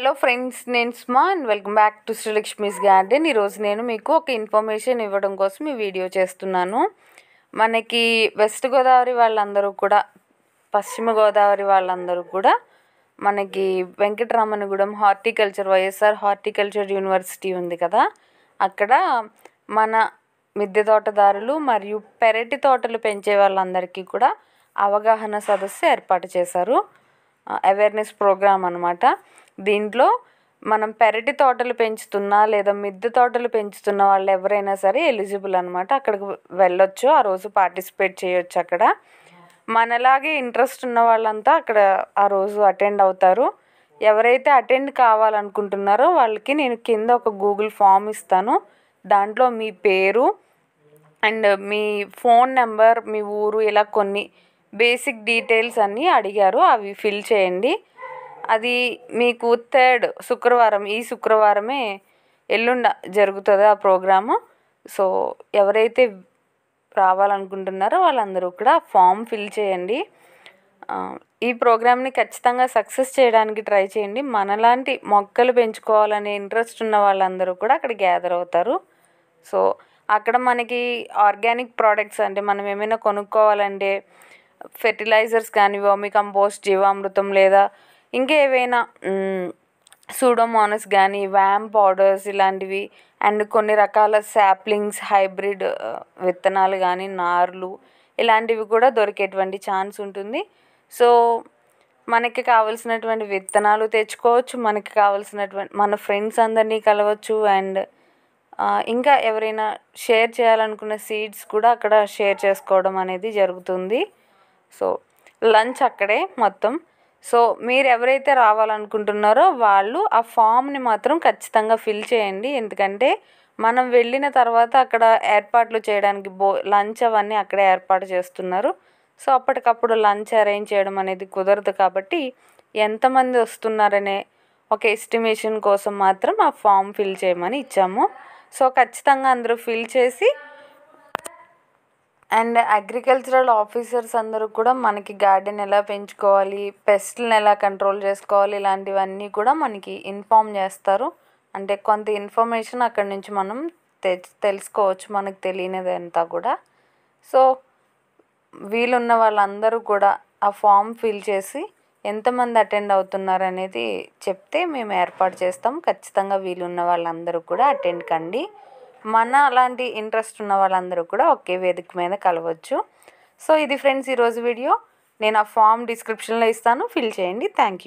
hello friends నేను స్మా and welcome back to శ్రీలక్ష్మీస్ గార్డెన్ ఈరోజు నేను మీకు ఒక ఇన్ఫర్మేషన్ ఇవ్వడం కోసం ఈ వీడియో చేస్తున్నాను మనకి వెస్ట్ గోదావరి వాళ్ళందరూ కూడా పశ్చిమ గోదావరి వాళ్ళందరూ కూడా మనకి Venkataramannagudem horticulture YSR horticulture university ఉంది కదా అక్కడ మన మిద్దె తోటదారులు మరియు పెరటి తోటలు పెంచే వాళ్ళందరికీ కూడా అవగాహన సదస్సు ఏర్పాటు చేశారు అవేర్నెస్ ప్రోగ్రామ్ అనమాట దీంట్లో మనం పెరటి తోటలు పెంచుతున్నా లేదా మిద్దె తోటలు పెంచుతున్న వాళ్ళు ఎవరైనా సరే ఎలిజిబుల్ అనమాట అక్కడికి వెళ్ళొచ్చు ఆ రోజు పార్టిసిపేట్ చేయొచ్చు అక్కడ మనలాగే ఇంట్రెస్ట్ ఉన్న వాళ్ళంతా అక్కడ ఆ రోజు అటెండ్ అవుతారు ఎవరైతే అటెండ్ కావాలనుకుంటున్నారో వాళ్ళకి నేను కింద ఒక గూగుల్ ఫామ్ ఇస్తాను దాంట్లో మీ పేరు అండ్ మీ ఫోన్ నెంబర్ మీ ఊరు ఇలా కొన్ని బేసిక్ డీటెయిల్స్ అన్నీ అడిగారు అవి ఫిల్ చేయండి అది మీకు థర్డ్ శుక్రవారం ఈ శుక్రవారమే ఎల్లుండ జరుగుతుంది ఆ ప్రోగ్రాము సో ఎవరైతే రావాలనుకుంటున్నారో వాళ్ళందరూ కూడా ఫామ్ ఫిల్ చేయండి ఈ ప్రోగ్రామ్ని ఖచ్చితంగా సక్సెస్ చేయడానికి ట్రై చేయండి మనలాంటి మొక్కలు పెంచుకోవాలనే ఇంట్రెస్ట్ ఉన్న వాళ్ళందరూ కూడా అక్కడ గ్యాదర్ అవుతారు సో అక్కడ మనకి ఆర్గానిక్ ప్రోడక్ట్స్ అంటే మనం ఏమైనా కొనుక్కోవాలంటే ఫెర్టిలైజర్స్ కానీ వామి కంపోస్ట్ జీవామృతం లేదా ఇంకేవైనా సూడోమోనస్ కానీ వ్యామ్ పౌడర్స్ ఇలాంటివి అండ్ కొన్ని రకాల శాప్లింగ్స్ హైబ్రిడ్ విత్తనాలు కానీ నార్లు ఇలాంటివి కూడా దొరికేటువంటి ఛాన్స్ ఉంటుంది సో మనకి కావలసినటువంటి విత్తనాలు తెచ్చుకోవచ్చు మనకి కావలసినటువంటి మన ఫ్రెండ్స్ అందరినీ కలవచ్చు అండ్ ఇంకా ఎవరైనా షేర్ చేయాలనుకున్న సీడ్స్ కూడా అక్కడ షేర్ చేసుకోవడం అనేది జరుగుతుంది సో లంచ్ అక్కడే మొత్తం సో మీరు ఎవరైతే రావాలనుకుంటున్నారో వాళ్ళు ఆ ఫామ్ని మాత్రం ఖచ్చితంగా ఫిల్ చేయండి ఎందుకంటే మనం వెళ్ళిన తర్వాత అక్కడ ఏర్పాట్లు చేయడానికి బో లంచ్ అవన్నీ అక్కడే ఏర్పాటు చేస్తున్నారు సో అప్పటికప్పుడు లంచ్ అరేంజ్ చేయడం అనేది కుదరదు కాబట్టి ఎంతమంది వస్తున్నారనే ఒక ఎస్టిమేషన్ కోసం మాత్రం ఆ ఫామ్ ఫిల్ చేయమని ఇచ్చాము సో ఖచ్చితంగా అందరూ ఫిల్ చేసి అండ్ అగ్రికల్చరల్ ఆఫీసర్స్ అందరూ కూడా మనకి గార్డెన్ ఎలా పెంచుకోవాలి పెస్ట్లను ఎలా కంట్రోల్ చేసుకోవాలి ఇలాంటివన్నీ కూడా మనకి ఇన్ఫామ్ చేస్తారు అంటే కొంత ఇన్ఫర్మేషన్ అక్కడి నుంచి మనం తెలుసుకోవచ్చు మనకు తెలియనిది అంతా కూడా సో వీలున్న వాళ్ళందరూ కూడా ఆ ఫామ్ ఫిల్ చేసి ఎంతమంది అటెండ్ అవుతున్నారు అనేది చెప్తే మేము ఏర్పాటు చేస్తాం ఖచ్చితంగా వీలున్న వాళ్ళందరూ కూడా అటెండ్ కండి మన అలాంటి ఇంట్రెస్ట్ ఉన్న వాళ్ళందరూ కూడా ఒకే వేదిక మీద కలవచ్చు సో ఇది ఫ్రెండ్స్ ఈరోజు వీడియో నేను ఆ ఫామ్ డిస్క్రిప్షన్లో ఇస్తాను ఫిల్ చేయండి థ్యాంక్ యూ